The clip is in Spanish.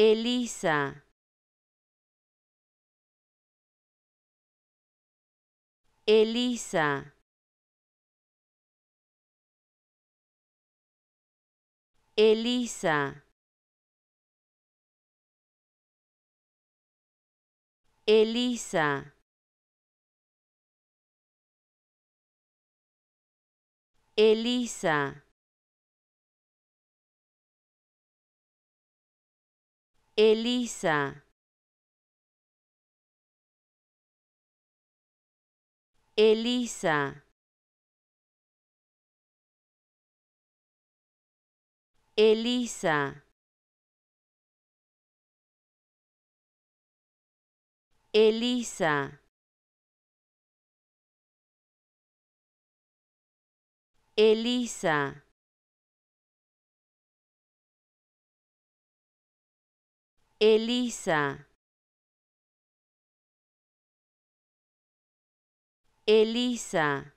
Elisa. Elisa. Elisa. Elisa. Elisa. Elisa. Elisa. Elisa. Elisa. Elisa. Elisa. Elisa.